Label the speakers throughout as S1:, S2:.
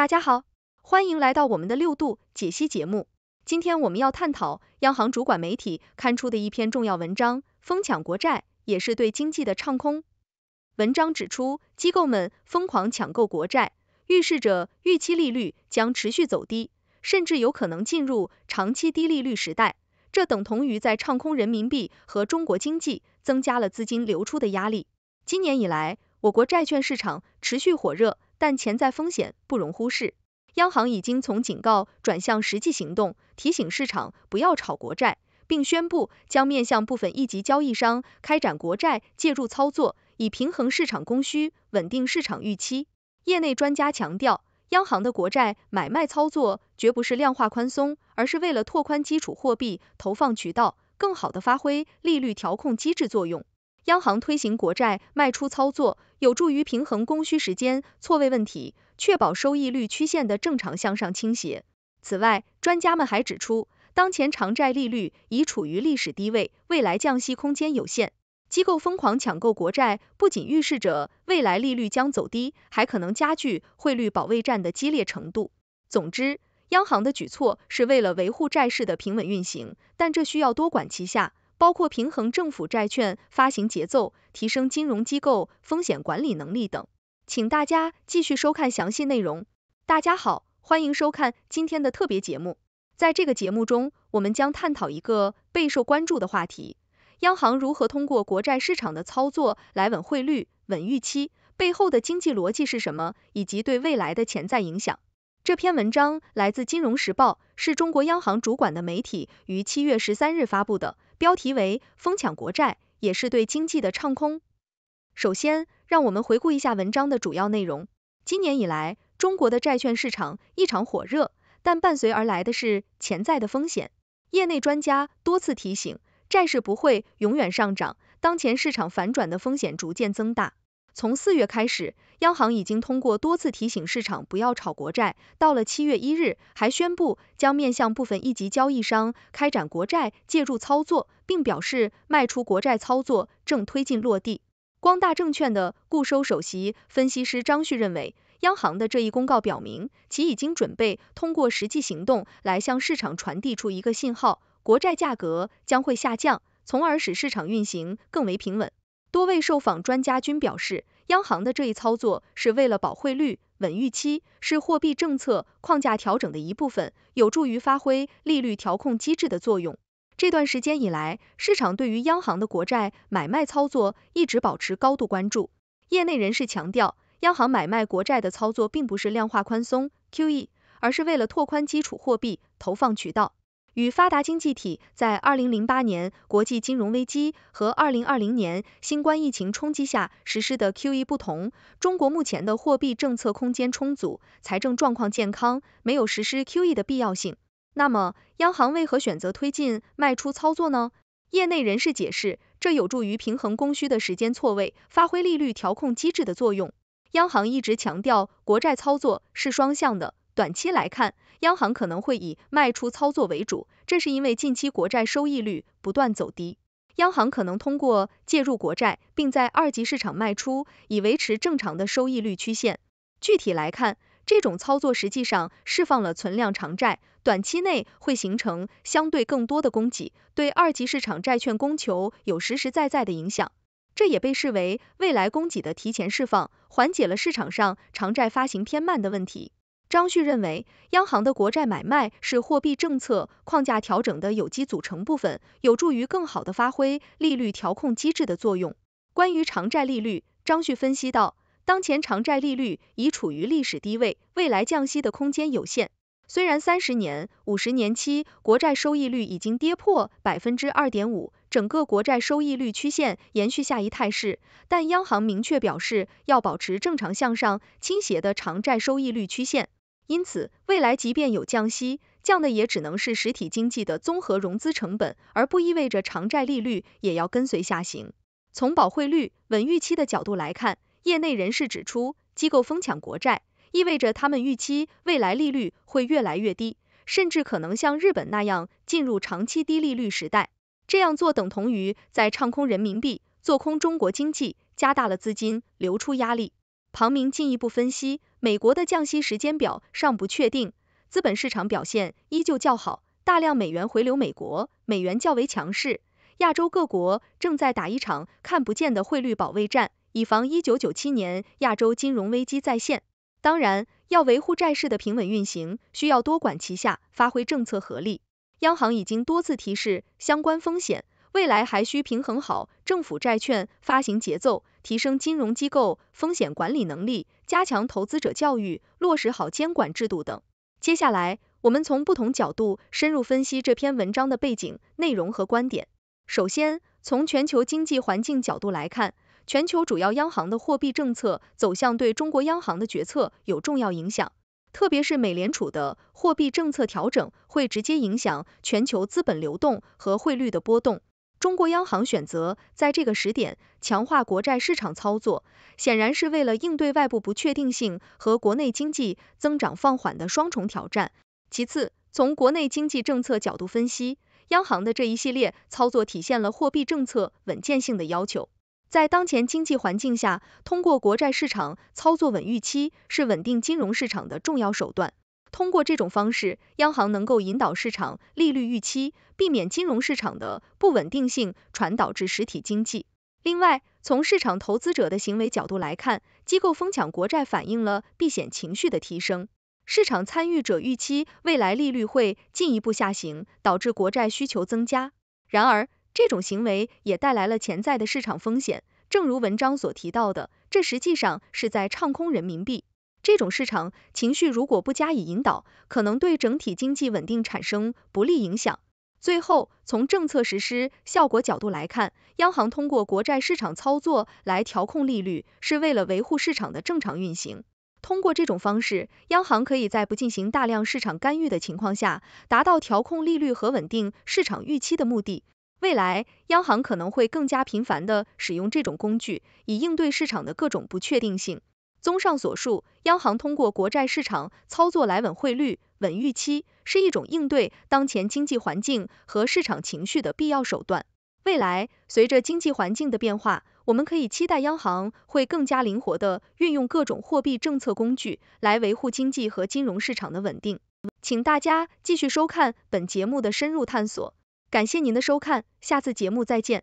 S1: 大家好，欢迎来到我们的六度解析节目。今天我们要探讨央行主管媒体刊出的一篇重要文章：疯抢国债也是对经济的唱空。文章指出，机构们疯狂抢购国债，预示着预期利率将持续走低，甚至有可能进入长期低利率时代。这等同于在唱空人民币和中国经济，增加了资金流出的压力。今年以来，我国债券市场持续火热。但潜在风险不容忽视。央行已经从警告转向实际行动，提醒市场不要炒国债，并宣布将面向部分一级交易商开展国债介入操作，以平衡市场供需，稳定市场预期。业内专家强调，央行的国债买卖操作绝不是量化宽松，而是为了拓宽基础货币投放渠道，更好地发挥利率调控机制作用。央行推行国债卖出操作，有助于平衡供需时间错位问题，确保收益率曲线的正常向上倾斜。此外，专家们还指出，当前长债利率已处于历史低位，未来降息空间有限。机构疯狂抢购国债，不仅预示着未来利率将走低，还可能加剧汇率保卫战的激烈程度。总之，央行的举措是为了维护债市的平稳运行，但这需要多管齐下。包括平衡政府债券发行节奏、提升金融机构风险管理能力等，请大家继续收看详细内容。大家好，欢迎收看今天的特别节目。在这个节目中，我们将探讨一个备受关注的话题：央行如何通过国债市场的操作来稳汇率、稳预期，背后的经济逻辑是什么，以及对未来的潜在影响。这篇文章来自《金融时报》，是中国央行主管的媒体于七月十三日发布的。标题为“疯抢国债也是对经济的唱空”。首先，让我们回顾一下文章的主要内容。今年以来，中国的债券市场异常火热，但伴随而来的是潜在的风险。业内专家多次提醒，债市不会永远上涨，当前市场反转的风险逐渐增大。从四月开始，央行已经通过多次提醒市场不要炒国债。到了七月一日，还宣布将面向部分一级交易商开展国债介入操作，并表示卖出国债操作正推进落地。光大证券的固收首席分析师张旭认为，央行的这一公告表明，其已经准备通过实际行动来向市场传递出一个信号：国债价格将会下降，从而使市场运行更为平稳。多位受访专家均表示，央行的这一操作是为了保汇率、稳预期，是货币政策框架调整的一部分，有助于发挥利率调控机制的作用。这段时间以来，市场对于央行的国债买卖操作一直保持高度关注。业内人士强调，央行买卖国债的操作并不是量化宽松 （QE），而是为了拓宽基础货币投放渠道。与发达经济体在2008年国际金融危机和2020年新冠疫情冲击下实施的 QE 不同，中国目前的货币政策空间充足，财政状况健康，没有实施 QE 的必要性。那么，央行为何选择推进卖出操作呢？业内人士解释，这有助于平衡供需的时间错位，发挥利率调控机制的作用。央行一直强调，国债操作是双向的。短期来看，央行可能会以卖出操作为主，这是因为近期国债收益率不断走低，央行可能通过介入国债并在二级市场卖出，以维持正常的收益率曲线。具体来看，这种操作实际上释放了存量长债，短期内会形成相对更多的供给，对二级市场债券供求有实实在在的影响。这也被视为未来供给的提前释放，缓解了市场上长债发行偏慢的问题。张旭认为，央行的国债买卖是货币政策框架调整的有机组成部分，有助于更好的发挥利率调控机制的作用。关于长债利率，张旭分析道，当前长债利率已处于历史低位，未来降息的空间有限。虽然三十年、五十年期国债收益率已经跌破百分之二点五，整个国债收益率曲线延续下移态势，但央行明确表示要保持正常向上倾斜的长债收益率曲线。因此，未来即便有降息，降的也只能是实体经济的综合融资成本，而不意味着偿债利率也要跟随下行。从保汇率、稳预期的角度来看，业内人士指出，机构疯抢国债，意味着他们预期未来利率会越来越低，甚至可能像日本那样进入长期低利率时代。这样做等同于在唱空人民币、做空中国经济，加大了资金流出压力。庞明进一步分析。美国的降息时间表尚不确定，资本市场表现依旧较好，大量美元回流美国，美元较为强势。亚洲各国正在打一场看不见的汇率保卫战，以防一九九七年亚洲金融危机再现。当然，要维护债市的平稳运行，需要多管齐下，发挥政策合力。央行已经多次提示相关风险，未来还需平衡好政府债券发行节奏。提升金融机构风险管理能力，加强投资者教育，落实好监管制度等。接下来，我们从不同角度深入分析这篇文章的背景、内容和观点。首先，从全球经济环境角度来看，全球主要央行的货币政策走向对中国央行的决策有重要影响，特别是美联储的货币政策调整会直接影响全球资本流动和汇率的波动。中国央行选择在这个时点强化国债市场操作，显然是为了应对外部不确定性和国内经济增长放缓的双重挑战。其次，从国内经济政策角度分析，央行的这一系列操作体现了货币政策稳健性的要求。在当前经济环境下，通过国债市场操作稳预期，是稳定金融市场的重要手段。通过这种方式，央行能够引导市场利率预期，避免金融市场的不稳定性传导至实体经济。另外，从市场投资者的行为角度来看，机构疯抢国债反映了避险情绪的提升，市场参与者预期未来利率会进一步下行，导致国债需求增加。然而，这种行为也带来了潜在的市场风险。正如文章所提到的，这实际上是在唱空人民币。这种市场情绪如果不加以引导，可能对整体经济稳定产生不利影响。最后，从政策实施效果角度来看，央行通过国债市场操作来调控利率，是为了维护市场的正常运行。通过这种方式，央行可以在不进行大量市场干预的情况下，达到调控利率和稳定市场预期的目的。未来，央行可能会更加频繁地使用这种工具，以应对市场的各种不确定性。综上所述，央行通过国债市场操作来稳汇率、稳预期，是一种应对当前经济环境和市场情绪的必要手段。未来，随着经济环境的变化，我们可以期待央行会更加灵活地运用各种货币政策工具来维护经济和金融市场的稳定。请大家继续收看本节目的深入探索，感谢您的收看，下次节目再见。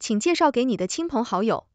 S1: 请介绍给你的亲朋好友。